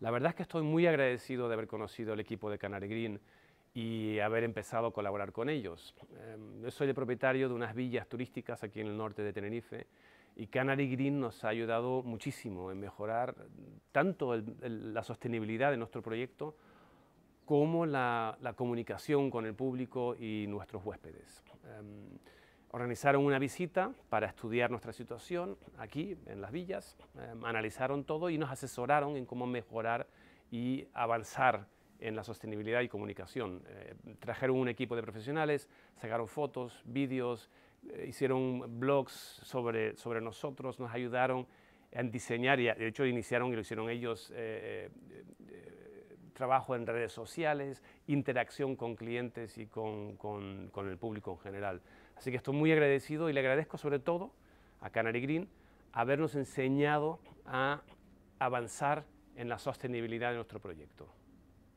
La verdad es que estoy muy agradecido de haber conocido el equipo de Canary Green y haber empezado a colaborar con ellos. Em, yo soy el propietario de unas villas turísticas aquí en el norte de Tenerife y Canary Green nos ha ayudado muchísimo en mejorar tanto la sostenibilidad de nuestro proyecto como la, la, comunicación con el público y nuestros huéspedes. Em, Organizaron una visita para estudiar nuestra situación aquí en las villas, em, analizaron todo y nos asesoraron en cómo mejorar y avanzar en la sostenibilidad y comunicación. Eh, trajeron un equipo de profesionales, sacaron fotos, vídeos, eh, hicieron blogs sobre, sobre nosotros, nos ayudaron en diseñar y de hecho iniciaron y lo hicieron ellos eh, trabajo en redes sociales, interacción con clientes y con, el público en general. Así que estoy muy agradecido y le agradezco sobre todo a Canary Green habernos enseñado a avanzar en la sostenibilidad de nuestro proyecto.